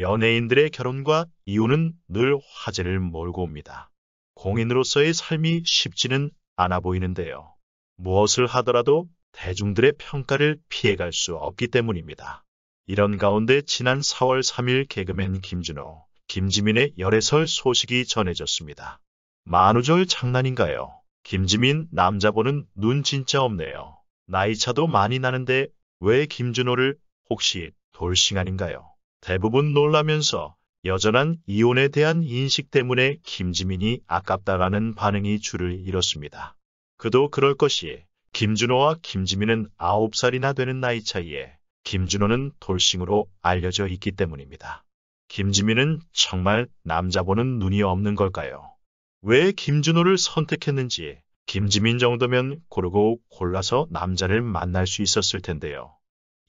연예인들의 결혼과 이혼은 늘 화제를 몰고 옵니다. 공인으로서의 삶이 쉽지는 않아 보이는데요. 무엇을 하더라도 대중들의 평가를 피해갈 수 없기 때문입니다. 이런 가운데 지난 4월 3일 개그맨 김준호, 김지민의 열애설 소식이 전해졌습니다. 만우절 장난인가요? 김지민 남자 보는 눈 진짜 없네요. 나이차도 많이 나는데 왜 김준호를 혹시 돌싱 아닌가요? 대부분 놀라면서 여전한 이혼에 대한 인식 때문에 김지민이 아깝다라는 반응이 줄을 잃었습니다. 그도 그럴 것이 김준호와 김지민은 9살이나 되는 나이 차이에 김준호는 돌싱으로 알려져 있기 때문입니다. 김지민은 정말 남자 보는 눈이 없는 걸까요? 왜 김준호를 선택했는지 김지민 정도면 고르고 골라서 남자를 만날 수 있었을 텐데요.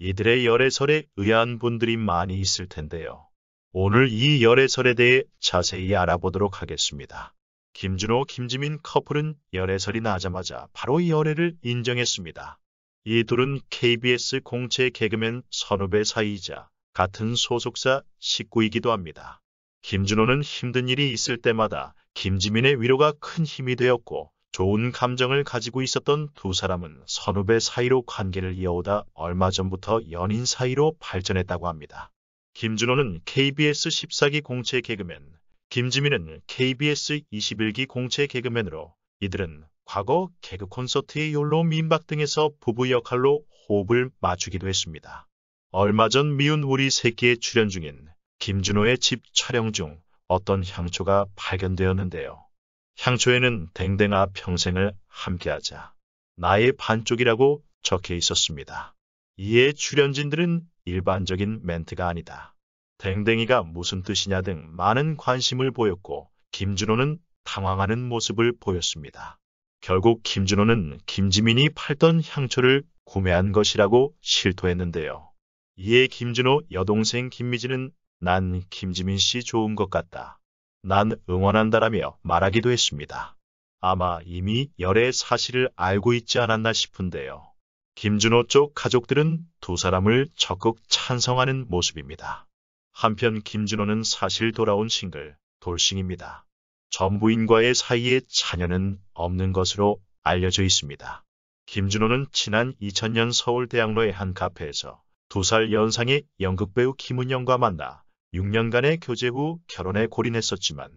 이들의 열애설에 의아한 분들이 많이 있을 텐데요. 오늘 이 열애설에 대해 자세히 알아보도록 하겠습니다. 김준호, 김지민 커플은 열애설이 나자마자 바로 이 열애를 인정했습니다. 이 둘은 KBS 공채 개그맨 선후배 사이이자 같은 소속사 식구이기도 합니다. 김준호는 힘든 일이 있을 때마다 김지민의 위로가 큰 힘이 되었고 좋은 감정을 가지고 있었던 두 사람은 선후배 사이로 관계를 이어오다 얼마 전부터 연인 사이로 발전했다고 합니다. 김준호는 KBS 14기 공채 개그맨, 김지민은 KBS 21기 공채 개그맨으로 이들은 과거 개그 콘서트의 욜로 민박 등에서 부부 역할로 호흡을 맞추기도 했습니다. 얼마 전 미운 우리 새끼에 출연 중인 김준호의 집 촬영 중 어떤 향초가 발견되었는데요. 향초에는 댕댕아 평생을 함께하자 나의 반쪽이라고 적혀 있었습니다. 이에 출연진들은 일반적인 멘트가 아니다. 댕댕이가 무슨 뜻이냐 등 많은 관심을 보였고 김준호는 당황하는 모습을 보였습니다. 결국 김준호는 김지민이 팔던 향초를 구매한 것이라고 실토했는데요. 이에 김준호 여동생 김미진은 난 김지민 씨 좋은 것 같다. 난 응원한다라며 말하기도 했습니다. 아마 이미 열애의 사실을 알고 있지 않았나 싶은데요. 김준호 쪽 가족들은 두 사람을 적극 찬성하는 모습입니다. 한편 김준호는 사실 돌아온 싱글 돌싱입니다. 전부인과의 사이에 자녀는 없는 것으로 알려져 있습니다. 김준호는 지난 2000년 서울대학로의 한 카페에서 두 살 연상의 연극배우 김은영과 만나 6년간의 교제 후 결혼에 골인했었지만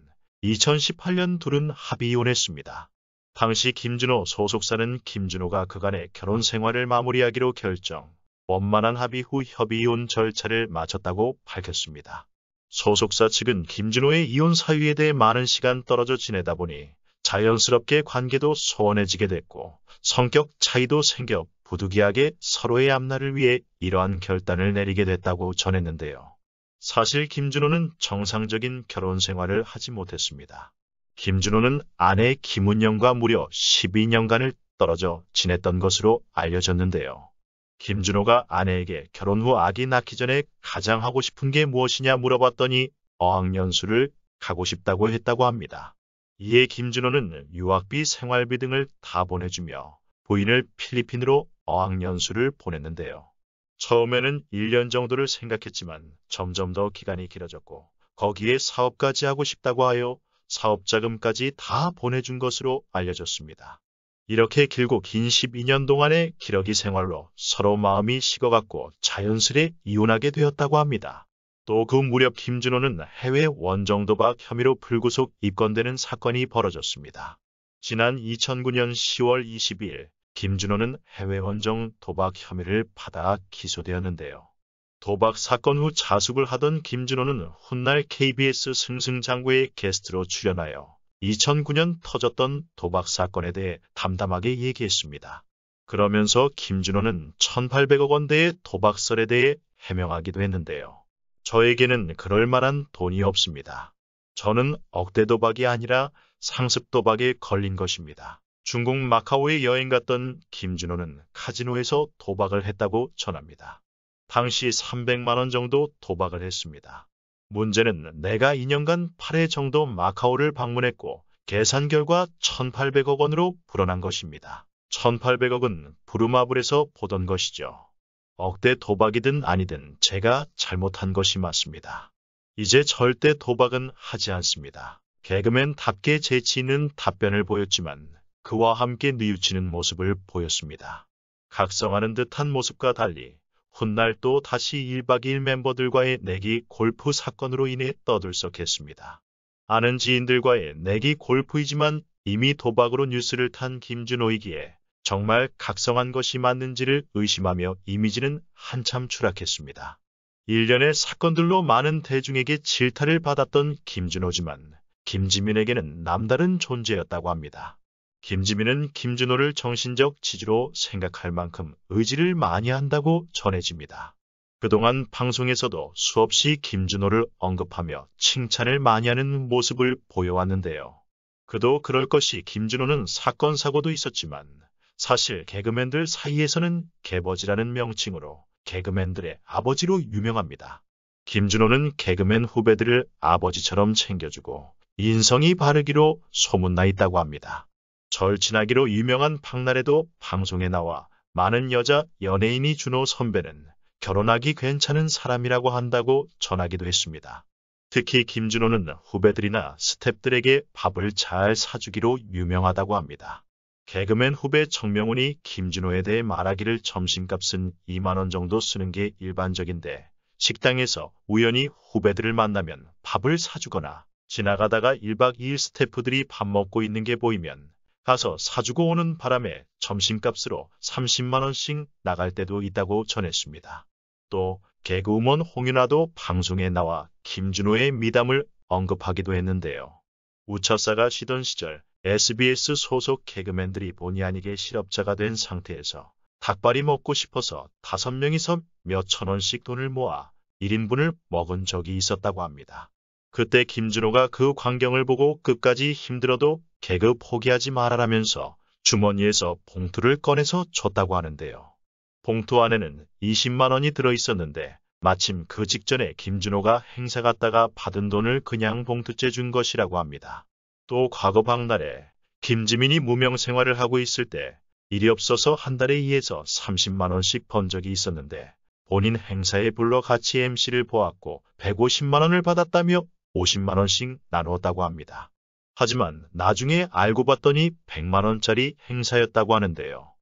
2018년 둘은 합의 이혼했습니다. 당시 김준호 소속사는 김준호가 그간의 결혼 생활을 마무리하기로 결정, 원만한 합의 후 협의 이혼 절차를 마쳤다고 밝혔습니다. 소속사 측은 김준호의 이혼 사유에 대해 많은 시간 떨어져 지내다 보니 자연스럽게 관계도 소원해지게 됐고 성격 차이도 생겨 부득이하게 서로의 앞날을 위해 이러한 결단을 내리게 됐다고 전했는데요. 사실 김준호는 정상적인 결혼 생활을 하지 못했습니다. 김준호는 아내 김은영과 무려 12년간을 떨어져 지냈던 것으로 알려졌는데요. 김준호가 아내에게 결혼 후 아기 낳기 전에 가장 하고 싶은 게 무엇이냐 물어봤더니 어학연수를 가고 싶다고 했다고 합니다. 이에 김준호는 유학비, 생활비 등을 다 보내주며 부인을 필리핀으로 어학연수를 보냈는데요. 처음에는 1년 정도를 생각했지만 점점 더 기간이 길어졌고 거기에 사업까지 하고 싶다고 하여 사업자금까지 다 보내준 것으로 알려졌습니다. 이렇게 길고 긴 12년 동안의 기러기 생활로 서로 마음이 식어갔고 자연스레 이혼하게 되었다고 합니다. 또 그 무렵 김준호는 해외 원정 도박 혐의로 불구속 입건되는 사건이 벌어졌습니다. 지난 2009년 10월 22일 김준호는 해외 헌정 도박 혐의를 받아 기소되었는데요. 도박 사건 후 자숙을 하던 김준호는 훗날 KBS 승승장구의 게스트로 출연하여 2009년 터졌던 도박 사건에 대해 담담하게 얘기했습니다. 그러면서 김준호는 1800억 원대의 도박설에 대해 해명하기도 했는데요. 저에게는 그럴 만한 돈이 없습니다. 저는 억대 도박이 아니라 상습 도박에 걸린 것입니다. 중국 마카오에 여행 갔던 김준호는 카지노에서 도박을 했다고 전합니다. 당시 300만원 정도 도박을 했습니다. 문제는 내가 2년간 8회 정도 마카오를 방문했고 계산 결과 1800억 원으로 불어난 것입니다. 1800억은 부루마블에서 보던 것이죠. 억대 도박이든 아니든 제가 잘못한 것이 맞습니다. 이제 절대 도박은 하지 않습니다. 개그맨답게 재치 있는 답변을 보였지만 그와 함께 뉘우치는 모습을 보였습니다. 각성하는 듯한 모습과 달리 훗날 또 다시 1박 2일 멤버들과의 내기 골프 사건으로 인해 떠들썩했습니다. 아는 지인들과의 내기 골프이지만 이미 도박으로 뉴스를 탄 김준호이기에 정말 각성한 것이 맞는지를 의심하며 이미지는 한참 추락했습니다. 일련의 사건들로 많은 대중에게 질타를 받았던 김준호지만 김지민에게는 남다른 존재였다고 합니다. 김지민은 김준호를 정신적 지지로 생각할 만큼 의지를 많이 한다고 전해집니다. 그동안 방송에서도 수없이 김준호를 언급하며 칭찬을 많이 하는 모습을 보여왔는데요. 그도 그럴 것이 김준호는 사건 사고도 있었지만 사실 개그맨들 사이에서는 개버지라는 명칭으로 개그맨들의 아버지로 유명합니다. 김준호는 개그맨 후배들을 아버지처럼 챙겨주고 인성이 바르기로 소문나 있다고 합니다. 절친하기로 유명한 박나래도 방송에 나와 많은 여자 연예인이 준호 선배는 결혼하기 괜찮은 사람이라고 한다고 전하기도 했습니다. 특히 김준호는 후배들이나 스탭들에게 밥을 잘 사주기로 유명하다고 합니다. 개그맨 후배 정명훈이 김준호에 대해 말하기를 점심값은 2만원 정도 쓰는 게 일반적인데 식당에서 우연히 후배들을 만나면 밥을 사주거나 지나가다가 1박 2일 스태프들이 밥 먹고 있는 게 보이면 가서 사주고 오는 바람에 점심값으로 30만원씩 나갈 때도 있다고 전했습니다. 또 개그우먼 홍윤아도 방송에 나와 김준호의 미담을 언급하기도 했는데요. 우차사가 쉬던 시절 SBS 소속 개그맨들이 본의 아니게 실업자가 된 상태에서 닭발이 먹고 싶어서 다섯 명이서 몇 천 원씩 돈을 모아 1인분을 먹은 적이 있었다고 합니다. 그때 김준호가 그 광경을 보고 끝까지 힘들어도 개그 포기하지 말아라면서 주머니에서 봉투를 꺼내서 줬다고 하는데요. 봉투 안에는 20만 원이 들어있었는데 마침 그 직전에 김준호가 행사 갔다가 받은 돈을 그냥 봉투째 준 것이라고 합니다. 또 과거 박날에 김지민이 무명 생활을 하고 있을 때 일이 없어서 한 달에 이에서 30만 원씩 번 적이 있었는데 본인 행사에 불러 같이 MC를 보았고 150만 원을 받았다며 50만 원씩 나누었다고 합니다. 하지만 나중에 알고 봤더니 100만원짜리 행사였다고 하는데요.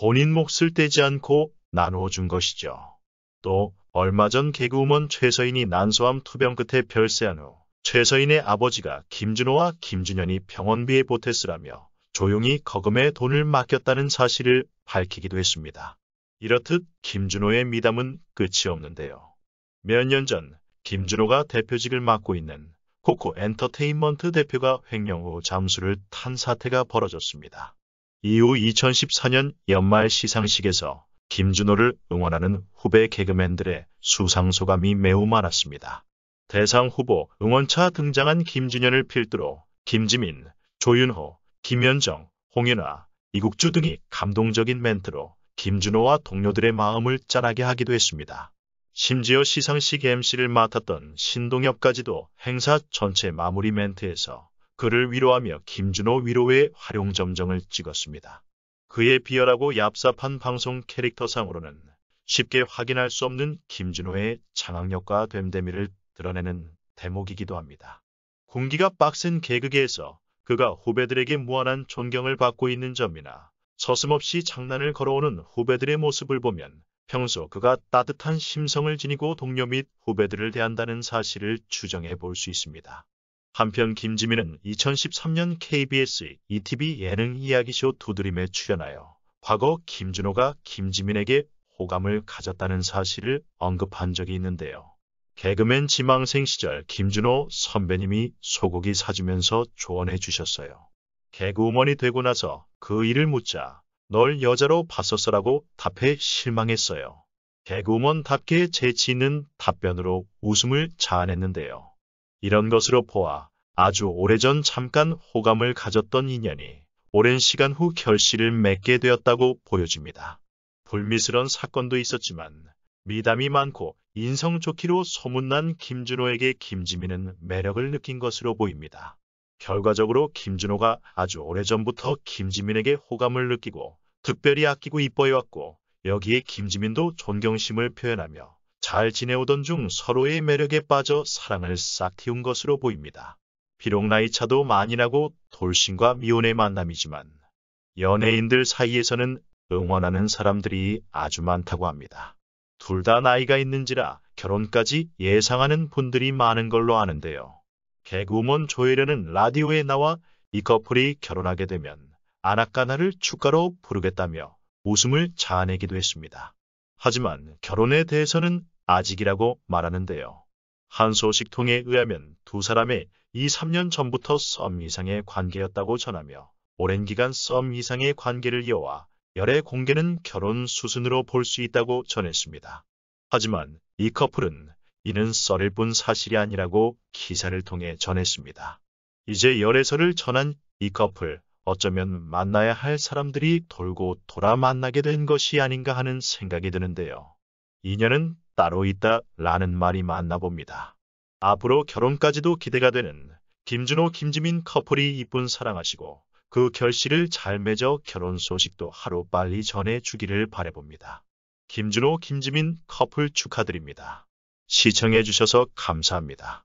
본인 몫을 떼지 않고 나누어 준 것이죠. 또 얼마 전 개그우먼 최서인이 난소암 투병 끝에 별세한 후 최서인의 아버지가 김준호와 김준현이 병원비에 보탰으라며 조용히 거금에 돈을 맡겼다는 사실을 밝히기도 했습니다. 이렇듯 김준호의 미담은 끝이 없는데요. 몇 년 전 김준호가 대표직을 맡고 있는 코코 엔터테인먼트 대표가 횡령 후 잠수를 탄 사태가 벌어졌습니다. 이후 2014년 연말 시상식에서 김준호를 응원하는 후배 개그맨들의 수상소감이 매우 많았습니다. 대상 후보 응원차 등장한 김준현을 필두로 김지민, 조윤호, 김현정, 홍윤아, 이국주 등이 감동적인 멘트로 김준호와 동료들의 마음을 짠하게 하기도 했습니다. 심지어 시상식 MC를 맡았던 신동엽까지도 행사 전체 마무리 멘트에서 그를 위로하며 김준호 위로의 활용점정을 찍었습니다. 그의 비열하고 얍삽한 방송 캐릭터상으로는 쉽게 확인할 수 없는 김준호의 장악력과 됨됨이를 드러내는 대목이기도 합니다. 공기가 빡센 개그계에서 그가 후배들에게 무한한 존경을 받고 있는 점이나 서슴없이 장난을 걸어오는 후배들의 모습을 보면 평소 그가 따뜻한 심성을 지니고 동료 및 후배들을 대한다는 사실을 추정해 볼 수 있습니다. 한편 김지민은 2013년 KBS ETV 예능 이야기쇼 두드림에 출연하여 과거 김준호가 김지민에게 호감을 가졌다는 사실을 언급한 적이 있는데요. 개그맨 지망생 시절 김준호 선배님이 소고기 사주면서 조언해 주셨어요. 개그우먼이 되고 나서 그 일을 묻자 널 여자로 봤었어라고 답해 실망했어요. 개그우먼답게 재치 있는 답변으로 웃음을 자아냈는데요. 이런 것으로 보아 아주 오래전 잠깐 호감을 가졌던 인연이 오랜 시간 후 결실을 맺게 되었다고 보여집니다. 불미스러운 사건도 있었지만 미담이 많고 인성 좋기로 소문난 김준호에게 김지민은 매력을 느낀 것으로 보입니다. 결과적으로 김준호가 아주 오래전부터 김지민에게 호감을 느끼고 특별히 아끼고 이뻐해왔고 여기에 김지민도 존경심을 표현하며 잘 지내오던 중 서로의 매력에 빠져 사랑을 싹 틔운 것으로 보입니다. 비록 나이 차도 많이 나고 돌싱과 미혼의 만남이지만 연예인들 사이에서는 응원하는 사람들이 아주 많다고 합니다. 둘 다 나이가 있는지라 결혼까지 예상하는 분들이 많은 걸로 아는데요. 개그우먼 조혜련은 라디오에 나와 이 커플이 결혼하게 되면 아나까나를 축가로 부르겠다며 웃음을 자아내기도 했습니다. 하지만 결혼에 대해서는 아직이라고 말하는데요. 한 소식통에 의하면 두 사람의 2, 3년 전부터 썸 이상의 관계였다고 전하며 오랜 기간 썸 이상의 관계를 이어와 열애 공개는 결혼 수순으로 볼 수 있다고 전했습니다. 하지만 이 커플은 이는 썰일 뿐 사실이 아니라고 기사를 통해 전했습니다. 이제 열애설을 전한 이 커플 어쩌면 만나야 할 사람들이 돌고 돌아 만나게 된 것이 아닌가 하는 생각이 드는데요. 인연은 따로 있다 라는 말이 맞나 봅니다. 앞으로 결혼까지도 기대가 되는 김준호 김지민 커플이 이쁜 사랑하시고 그 결실을 잘 맺어 결혼 소식도 하루빨리 전해주기를 바래봅니다. 김준호 김지민 커플 축하드립니다. 시청해주셔서 감사합니다.